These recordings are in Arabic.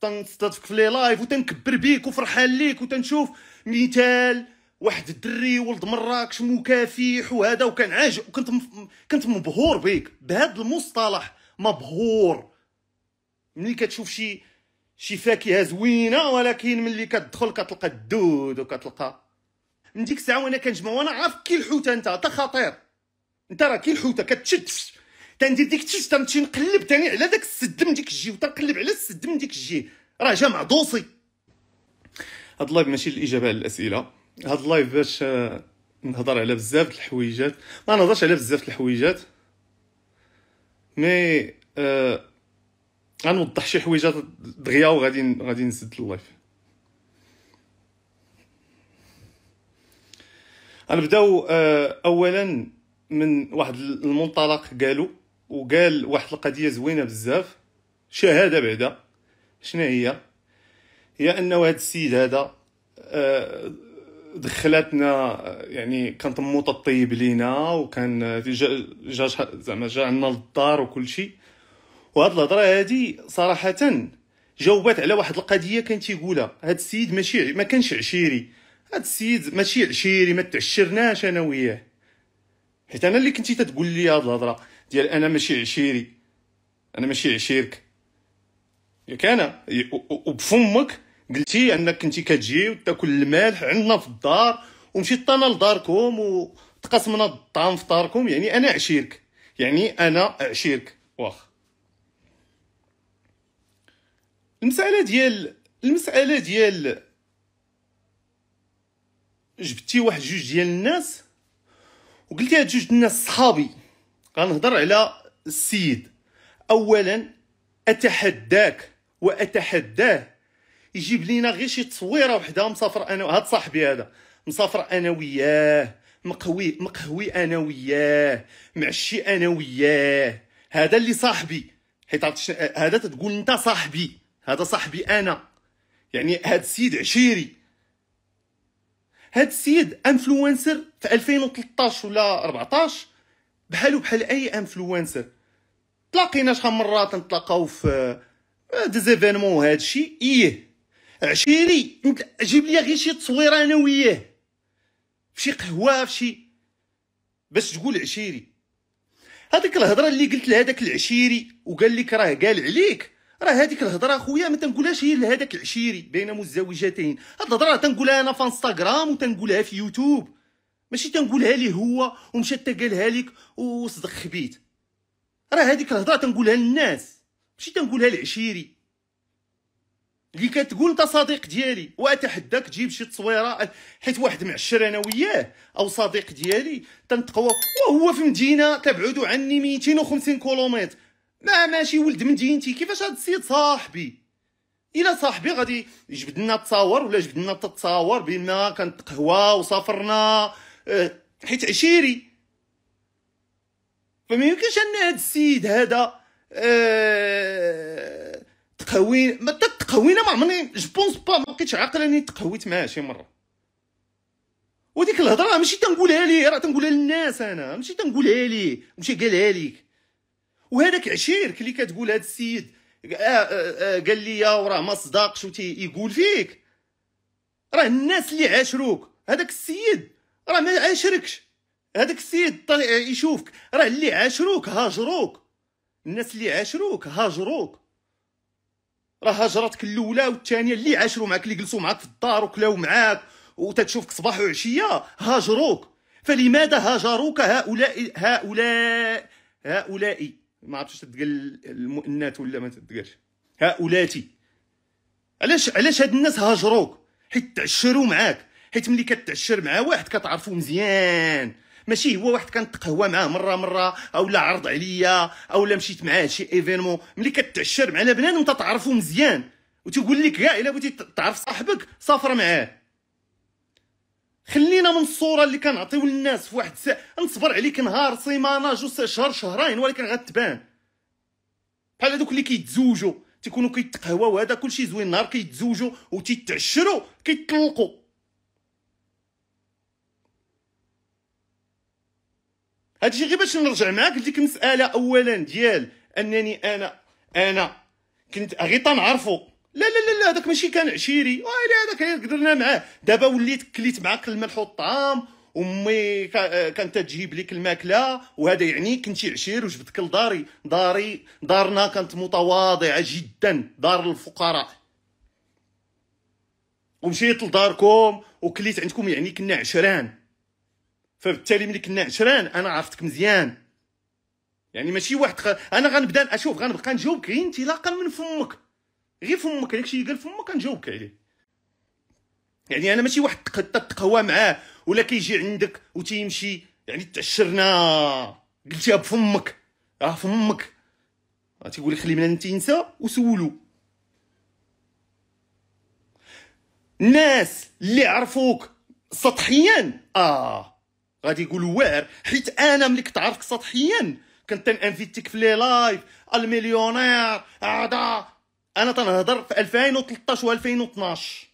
تنستضيفك في لي لايف وتنكبر بيك وفرحان ليك وتنشوف مثال واحد الدري ولد مراكش مكافيح وهذا وكان عاجب وكنت كنت مبهور بيك بهذا المصطلح مبهور ملي كتشوف شي شي فاكهه زوينه ولكن ملي كتدخل كتلقى الدود وكتلقى من ديك الساعه وانا كنجمع وانا عارف كي الحوته انت انت خطير انت راه كي الحوته كتشد تندير ديك تمشي نقلب ثاني على داك السد من ديك الجي وتنقلب على السد من ديك الجي راه جامع دوسي هاد اللايف ماشي الاجابه على الاسئله هاد اللايف باش آه، نهضر على بزاف د الحويجات ما نهضرش على بزاف د الحويجات مي آه غنوضح شي حويجات دغيا وغادي غادي نسد اللايف غنبداو آه اولا من واحد المنطلق قالوا وقال واحد القضيه زوينه بزاف شهاده بعدا شنو هي هي انه هذا السيد هذا آه، دخلاتنا يعني كان طموط طيب لينا وكان جا جا زعما جا عندنا للدار وكل شيء وهاد الهضره هادي صراحه جاوبات على واحد القضيه كان تيقولها هاد السيد ماشي ما كانش عشيري هاد السيد ماشي عشيري ما تعشرناش انا وياه حيت انا اللي كنتي تتقول لي هاد الهضره ديال انا ماشي عشيري انا ماشي عشيرك ياك انا وبفمك قلتي انك كنتي كتجي وتاكل المالح عندنا في الدار ومشيت انا لداركم وتقاسمنا الطعام في داركم يعني انا عشيرك يعني انا عشيرك واخ المساله ديال المساله ديال جبتي واحد جوج ديال الناس وقلتي هاد جوج الناس صحابي غنهضر على السيد اولا اتحداك واتحداه يجيب لينا غير شي تصويره وحده مسافر انا هاد صاحبي هذا مسافر انا وياه مقوي مقهوي انا وياه معشي انا وياه هذا اللي صاحبي حيت هذا تتقول انت صاحبي هذا صاحبي انا يعني هاد السيد عشيري هاد السيد انفلونسر في 2013 ولا 14 بحالو بحال اي انفلونسر تلاقينا شحال من مرات نتلاقاو في ديزيفينمون وهذا الشيء ايه عشيري انت جيب لي غير شي تصويره انا وياه فشي قهوه فشي باش تقول عشيري هذيك الهضره اللي قلت لهذاك العشيري وقال لك راه قال عليك راه هذيك الهضره اخويا ما تنقولهاش هي لهذاك العشيري بين مزوجتين هاد الهضره تنقولها انا في انستغرام وتنقولها في يوتيوب ماشي تنقولها ليه هو ومشى تا قالها لك وصدق خبيت راه هذيك الهضره تنقولها للناس ماشي تنقولها لعشيري اللي كتقول انت صديق ديالي واتحداك تجيب شي تصويره حيت واحد معشر انا وياه او صديق ديالي تنتقوا وهو في مدينه تبعد عني 250 كيلومتر ما ماشي ولد مدينتي كيفاش هاد السيد صاحبي الى صاحبي غادي يجبد لنا تصاور ولا يجبد لنا تتصاور بما كنتقهوى قهوه وسافرنا إيه، حيت عشيري فما يمكنش ان هذا السيد هذا إيه، تقوي ما تقوينا ما عمرني جوبونس با ما بقيتش اني تقويت معاه شي مره وديك الهضره ماشي تنقولها ليه راه تنقولها للناس انا ماشي تنقولها ليه ماشي قالها ليك وهذاك عشيرك اللي كتقول هذا السيد آه، آه، آه، قال لي وراه ما صداقش وتي يقول فيك راه الناس اللي عاشروك هذاك السيد راه ما عاشركش هذاك السيد يشوفك راه اللي عاشروك هاجروك الناس اللي عاشروك هاجروك راه هاجرتك الاولى والثانيه اللي عاشروا معك اللي جلسوا معك في الدار وكلاو معاك وتتشوفك صباح وعشيه هاجروك فلماذا هاجروك هؤلاء هؤلاء هؤلاء ما عرفتش تتقال المؤنات ولا ما تتقالش هؤلاتي علاش علاش هاد الناس هاجروك حيت تعشروا معاك حيت ملي كتعشر مع واحد كتعرفو مزيان ماشي هو واحد كنتقهوى قهوه معاه مره مره اولا عرض عليا اولا مشيت معاه شي ايفينمون ملي كتعشر مع بنادم تعرفو مزيان وتقول لك كاع الا بغيتي تعرف صاحبك سافر معاه خلينا من الصوره اللي كنعطيو للناس في واحد الساعه نصبر عليك نهار سيمانه جوج شهر شهرين ولكن غتبان بحال هذوك اللي كيتزوجوا تيكونوا كيتقهواو وهذا كلشي زوين نهار كيتزوجوا وتيتعشروا كيطلقوا هادشي غير باش نرجع معاك لديك المساله اولا ديال انني انا انا كنت غير تنعرفو لا لا لا لا هذاك ماشي كان عشيري ويلي هذاك غير قدرنا معاه دابا وليت كليت معاك الملح والطعام امي آه، كانت تجيب لك الماكله وهذا يعني كنتي عشير وجبتك لداري داري دارنا كانت متواضعه جدا دار الفقراء ومشيت لداركم وكليت عندكم يعني كنا عشران فبالتالي ملي كنا عشران انا عرفتك مزيان يعني ماشي واحد خ... انا غنبدا اشوف غنبقى نجاوبك غير انطلاقا من فمك غير فمك داكشي اللي قال فمك غنجاوبك عليه يعني انا ماشي واحد تتقهوى معاه ولا كيجي عندك وتيمشي يعني تعشرنا قلتيها بفمك اه فمك آه، تيقول لي خلي من انت ينسى وسولو الناس اللي عرفوك سطحيا اه غادي يقول واعر حيت انا ملي كنت عارفك سطحيا كنت انفيتيك في لي لايف المليونير هذا انا تنهضر في 2013 و 2012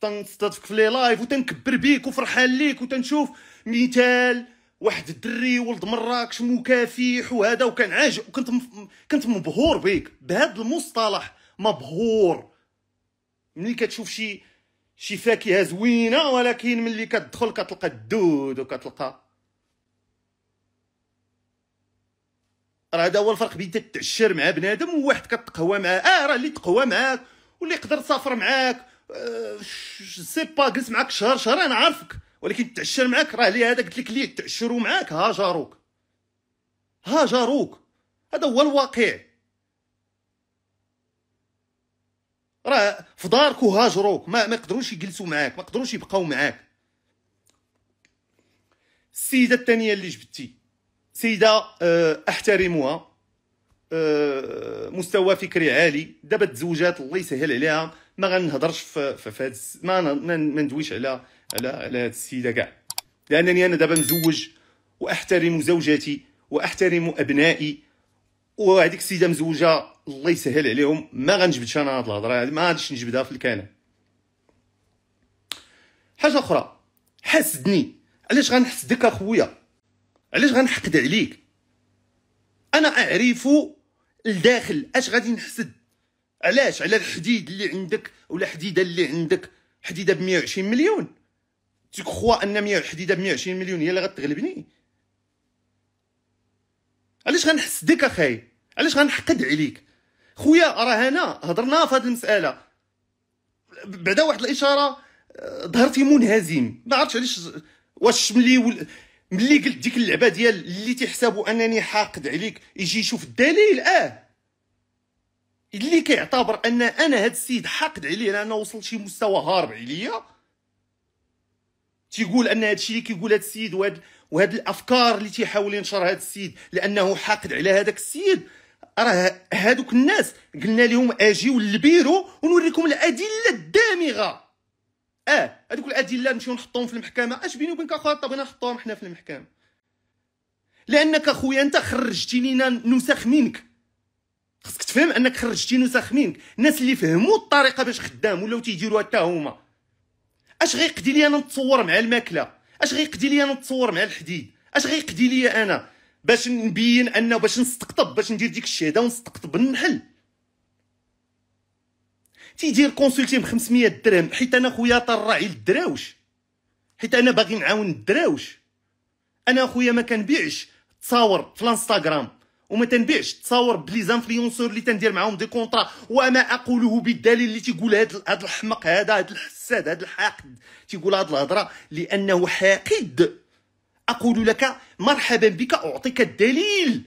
تنستضفك في لي لايف وتنكبر بيك وفرحان ليك وتنشوف مثال واحد الدري ولد مراكش مكافح وهذا وكان عاجب وكنت كنت مبهور بيك بهذا المصطلح مبهور ملي كتشوف شي شي فاكهه زوينه ولكن ملي كتدخل كتلقى الدود وكتلقى راه هذا هو الفرق بين تتعشر مع بنادم وواحد كتقهوى معاه اه راه اللي تقهوى معاك واللي يقدر تسافر معاك أه سي با جلس معاك شهر شهر انا عارفك ولكن تعشر معاك راه لي هذا قلت لك لي تعشروا معاك هاجروك هاجروك هذا هو الواقع راه في دارك وهاجروك ما ما يقدروش يجلسوا معاك ما يقدروش يبقاو معاك السيده الثانيه اللي جبتي سيده آه، احترمها آه، مستوى فكري عالي دابا تزوجات الله يسهل عليها ما غنهضرش في, فهاد ما ما ندويش على على على هاد السيده كاع لانني انا دابا مزوج واحترم زوجتي واحترم ابنائي وهذيك السيده مزوجه الله يسهل عليهم ما غنجبدش انا هاد الهضره هذه ما غاديش نجبدها في الكلام حاجه اخرى حسدني علاش غنحسدك اخويا علاش غنحقد عليك انا اعرف الداخل اش غادي نحسد علاش على الحديد اللي عندك ولا حديده اللي عندك حديده ب 120 مليون تكخوا ان 100 حديده ب 120 مليون هي اللي غتغلبني علاش غنحسدك اخاي علاش غنحقد عليك خويا راه هنا هضرنا في هذه المساله بعدا واحد الاشاره آه، ظهرتي منهزم ما عرفتش علاش واش ملي ول... ملي قلت ديك اللعبه ديال اللي تيحسبوا انني حاقد عليك يجي يشوف الدليل اه اللي كيعتبر ان انا هاد السيد حاقد عليه لانه وصل شي مستوى هارب عليا تيقول ان هادشي اللي كيقول هاد السيد وهاد وهاد الافكار اللي تيحاول ينشر هذا السيد لانه حاقد على هذاك السيد راه هادوك الناس قلنا لهم اجيو للبيرو ونوريكم الادله الدامغه اه هذوك الادله نمشيو نحطوهم في المحكمه اش بيني وبينك اخويا طب انا نحطوهم حنا في المحكمه لانك اخويا انت خرجتي لينا نسخ منك خصك تفهم انك خرجتي نسخ منك الناس اللي فهموا الطريقه باش خدام ولاو تيديروها حتى هما اش غيقدي لي انا نتصور مع الماكله اش غيقدي لي انا نتصور مع الحديد اش غيقدي لي انا باش نبين انه باش نستقطب باش ندير ديك الشهاده ونستقطب النحل تيدير كونسلتي ب 500 درهم حيت انا خويا طراعي للدراوش حيت انا باغي نعاون الدراوش انا خويا ما كنبيعش تصاور في الانستغرام وما تنبيعش تصاور بلي زانفلونسور اللي تندير معاهم دي كونطرا وما اقوله بالدليل اللي تيقول هذا هذا الحمق هذا هذا الحساد هذا الحاقد تيقول هذه الهضره لانه حاقد اقول لك مرحبا بك اعطيك الدليل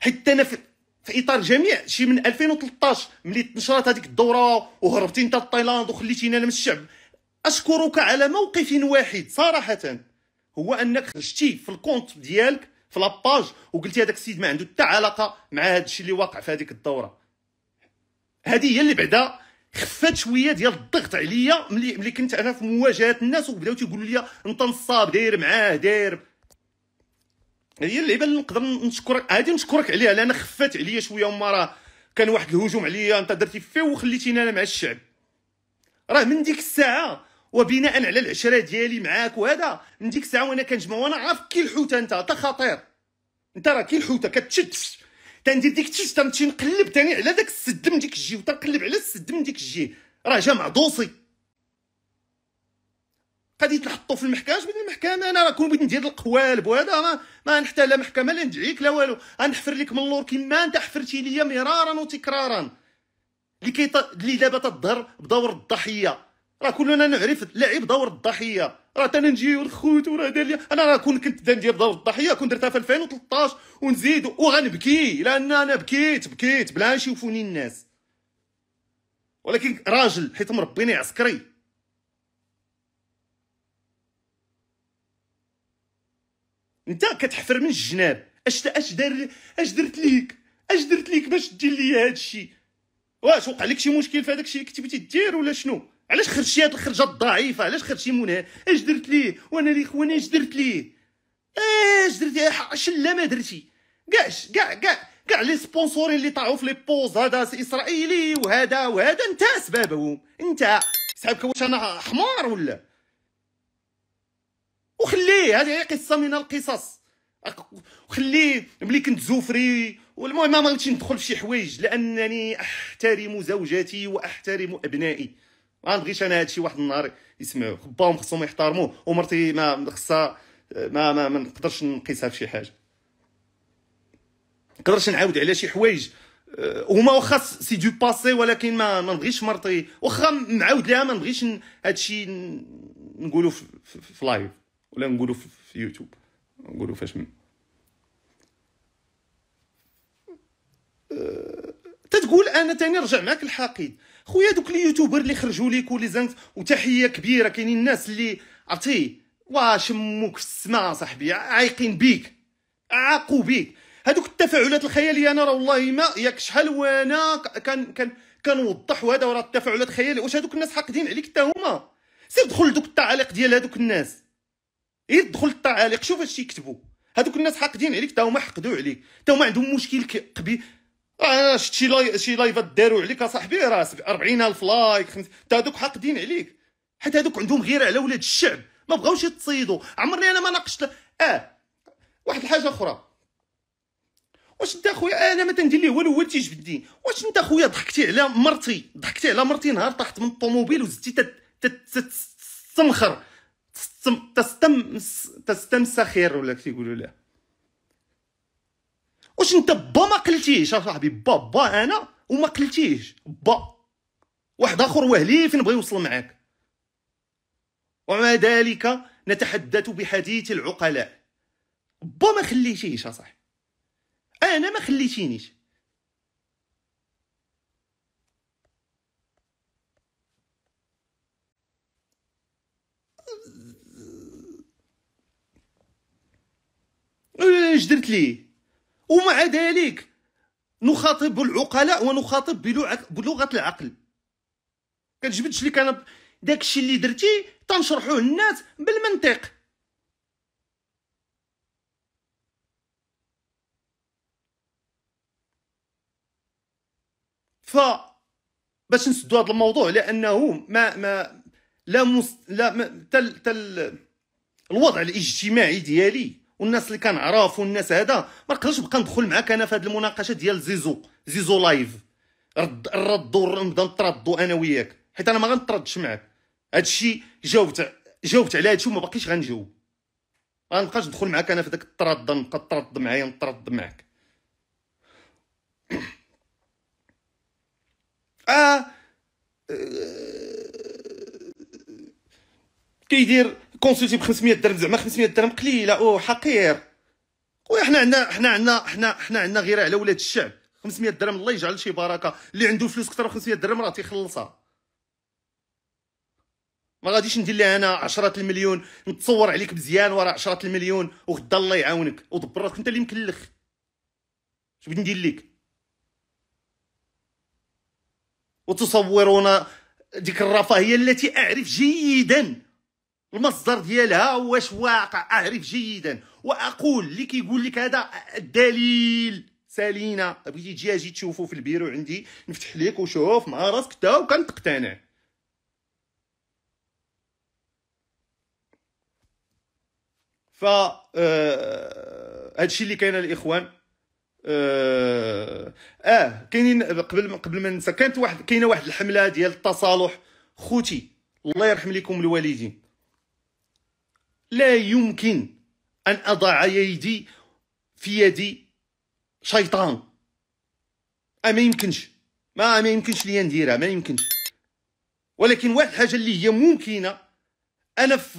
حتى انا في, في اطار جميع شي من 2013 ملي تنشرات هذيك الدوره وهربتي انت لتايلاند وخليتينا من الشعب اشكرك على موقف واحد صراحه هو انك خرجتي في الكونت ديالك في لاباج وقلتي هذاك السيد ما عنده حتى علاقه مع هذا الشيء اللي واقع في هذيك الدوره هذه هي اللي بعدا خفات شويه ديال الضغط عليا ملي ملي كنت انا في مواجهه الناس وبداو تيقولوا لي انت نصاب داير معاه داير هي اللعيبه اللي نقدر نشكرك هذه نشكرك عليها لان خفات عليا شويه وما راه كان واحد الهجوم عليا انت درتي فيه وخليتيني انا مع الشعب راه من ديك الساعه وبناء على العشره ديالي معاك وهذا من ديك الساعه وانا كنجمع وانا عارف كي الحوته انت حتى خطير انت راه كي الحوته كتشتش تندير ديك التشد تنمشي نقلب تاني على داك السد من ديك الجي وتنقلب على السد من ديك الجي راه جا معدوصي غادي تنحطو في المحكمه بدل المحكمه انا راه كون بغيت ندير القوالب وهذا ما, ما نحتاج لا محكمه لا ندعيك لا والو غنحفر لك من اللور كيما انت حفرتي ليا مرارا وتكرارا اللي كي اللي دابا تظهر بدور الضحيه راه كلنا نعرف لعب دور الضحيه راه انا نجي ونخوت وراه دار لي انا راه كون كنت ندير دور الضحيه كون درتها في 2013 ونزيد وغنبكي لان انا بكيت بكيت بلا يشوفوني الناس ولكن راجل حيت مربيني عسكري انت كتحفر من الجناب اش اش دار اش درت ليك اش درت ليك باش دير لي هادشي واش وقع لك شي مشكل في هذاك الشيء كنتي بغيتي دير ولا شنو علاش خرجتي هاد الخرجه الضعيفه علاش خرجتي منى اش درت ليه وانا لي خواني اش درت ليه اش درتي شلا ما درتي كاع كاع كاع كاع لي سبونسورين اللي طاعوا في لي بوز هذا اسرائيلي وهذا وهذا انت سبابهم انت سحبك واش انا حمار ولا وخليه هذه هي قصه من القصص وخليه ملي كنت زوفري والمهم ما بغيتش ندخل في شي حوايج لانني احترم زوجتي واحترم ابنائي ما نبغيش انا هادشي واحد النهار يسمعوا خباهم خصهم يحترموا ومرتي ما خصها ما ما, ما نقدرش نقيسها فشي حاجه نقدرش نعاود على شي حوايج أه، هما واخا سي دو باسي ولكن ما ما نبغيش مرتي واخا معاود ليها ما نبغيش هادشي نقولو في, في, في لايف ولا نقولو في, في يوتيوب نقولو فاش من أه، تتقول انا تاني رجع معاك الحقيد خويا دوك اليوتيوبر اللي خرجوا ليك ولي زنت وتحيه كبيره كاينين الناس اللي عرفتي واش موك في السماء صاحبي عايقين بيك عاقوا بيك هذوك التفاعلات الخياليه انا راه والله ما ياك شحال وانا كان كان كنوضح وهذا راه التفاعلات خياليه واش هذوك الناس حاقدين عليك حتى هما سير دخل دوك التعاليق ديال هذوك الناس غير إيه دخل التعاليق شوف اش يكتبوا هذوك الناس حاقدين عليك حتى هما حقدوا عليك حتى هما عندهم مشكل كبير آه، راه شي لاي شي لايفات داروا عليك اصاحبي راه 40000 لايك خمس حتى هذوك حاقدين عليك حيت هذوك عندهم غير على ولاد الشعب ما بغاوش يتصيدوا عمرني انا ما ناقشت اه واحد الحاجه اخرى واش انت اخويا آه، انا ما تندير ليه والو هو تيجبدني واش انت اخويا ضحكتي على مرتي ضحكتي على مرتي نهار طاحت من الطوموبيل وزدتي تستمخر تستم تستم تستمسخر ولا كيقولوا له واش انت با ما قلتيش اصاحبي با با انا وما قلتيش با واحد اخر وهلي فين بغى يوصل معاك ومع ذلك نتحدث بحديث العقلاء با ما خليتيش اصاحبي انا ما خليتينيش اش درت ليه ومع ذلك نخاطب العقلاء ونخاطب بلغه العقل كتجبدش لك انا داكشي اللي درتي تنشرحوه للناس بالمنطق ف باش نسدو هذا الموضوع لانه ما ما لا مست... لا ما... تل تل الوضع الاجتماعي ديالي والناس اللي كنعرف والناس هذا ما نقدرش نبقى ندخل معاك انا في هذه المناقشه ديال زيزو زيزو لايف رد الرد ونبدا نتردو انا وياك حيت انا ما غنتردش معاك هذا الشيء جاوبت جاوبت على هذا الشيء وما باقيش غنجاوب ما نبقاش ندخل معاك انا في داك الترد نبقى ترد معايا نترد معاك آه, آه... كيدير كونسولتي ب 500 درهم زعما 500 درهم قليله او حقير خويا حنا عندنا حنا عندنا حنا حنا عندنا غير على ولاد الشعب 500 درهم الله يجعل شي بركه اللي عنده فلوس اكثر من 500 درهم راه تيخلصها ما غاديش ندير لها انا 10 المليون نتصور عليك مزيان ورا 10 المليون وغدا الله يعاونك ودبر راسك انت اللي مكلخ اش بغيت ندير لك وتصورون ديك الرفاهيه التي اعرف جيدا المصدر ديالها واش واقع اعرف جيدا واقول اللي كيقول لك هذا الدليل سالينا بغيتي تجي اجي تشوفو في البيرو عندي نفتح ليك وشوف مع راسك تا وكنتقتنع ف آه، هادشي اللي كاين الاخوان اه, آه كاينين قبل قبل ما ننسى كانت واحد كاينه واحد الحمله ديال التصالح خوتي الله يرحم لكم الوالدين لا يمكن أن أضع يدي في يد شيطان اما يمكنش ما ما يمكنش لي نديرها ما يمكنش ولكن واحد الحاجه اللي هي ممكنه انا في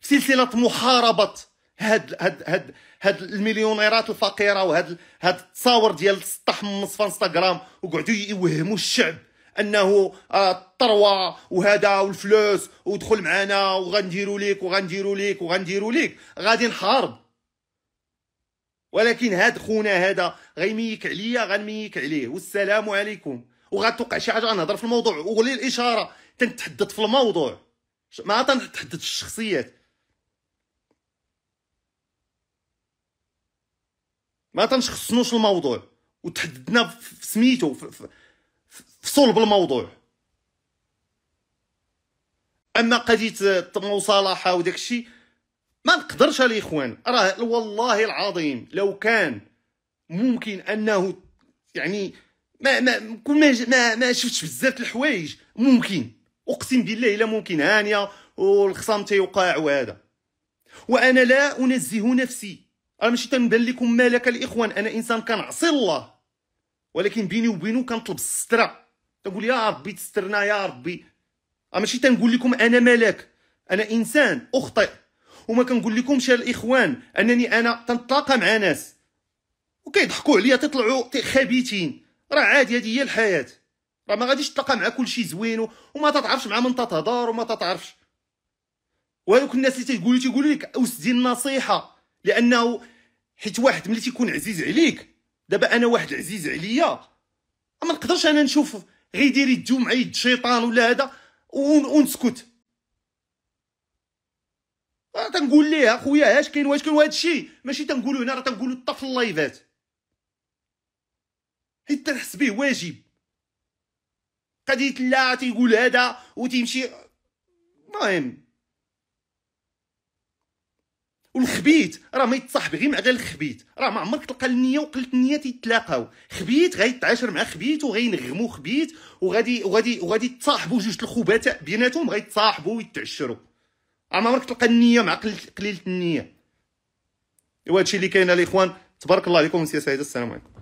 سلسله محاربه هاد هاد هاد هاد المليونيرات الفقيره وهاد هاد التصاور ديال السطح من نصف انستغرام وقعدوا يوهموا الشعب انه آه، الثروه وهذا والفلوس ودخل معنا وغنديروا ليك وغنديروا ليك وغنديروا ليك غادي نحارب ولكن هاد خونا هذا غيميك عليا غنميك عليه والسلام عليكم وغتوقع شي حاجه غنهضر في الموضوع الاشاره تنتحدث في الموضوع ما تنتحدث الشخصيات ما تنشخصنوش الموضوع وتحددنا في سميتو في, في صلب الموضوع اما قضيه المصالحه وداك الشيء ما نقدرش الاخوان راه والله العظيم لو كان ممكن انه يعني ما ما ما ما شفتش بزاف الحوايج ممكن اقسم بالله الا ممكن هانيه والخصام تيوقع وهذا وانا لا انزه نفسي انا ماشي تنبان لكم مالك الاخوان انا انسان كنعصي الله ولكن بيني وبينه كنطلب الستره تنقول يا ربي تسترنا يا ربي ماشي تنقول لكم انا ملاك انا انسان اخطئ وما كنقول لكمش الاخوان انني انا تنتلاقى مع ناس وكيضحكوا عليا تطلعوا خبيتين راه عادي هذه هي الحياه راه ما غاديش تلقى مع كلشي زوين وما تتعرفش مع من تتهضر وما تتعرفش وهذوك الناس اللي تيقولوا تيقولوا لك اسدي النصيحه لانه حيت واحد ملي تيكون عزيز عليك دابا انا واحد عزيز عليا ما نقدرش انا نشوف غيدير يدو مع يد شيطان ولا هذا ونسكت راه تنقول ليه اخويا اش كاين واش كاين هذا الشيء ماشي تنقولو هنا راه تنقولو طف اللايفات حيت تنحس به واجب قضيه لا تيقول هذا وتيمشي المهم والخبيت راه ما يتصاحب غير مع غير الخبيت راه ما عمرك تلقى النيه وقلت النيه تيتلاقاو خبيت غيتعاشر مع خبيت وغينغمو خبيت وغادي وغادي وغادي تصاحبوا جوج الخبتاء بيناتهم غيتصاحبوا ويتعشروا ما عمرك تلقى النيه مع قليله النيه ايوا هادشي اللي كاين الاخوان تبارك الله عليكم سي سعيد السلام عليكم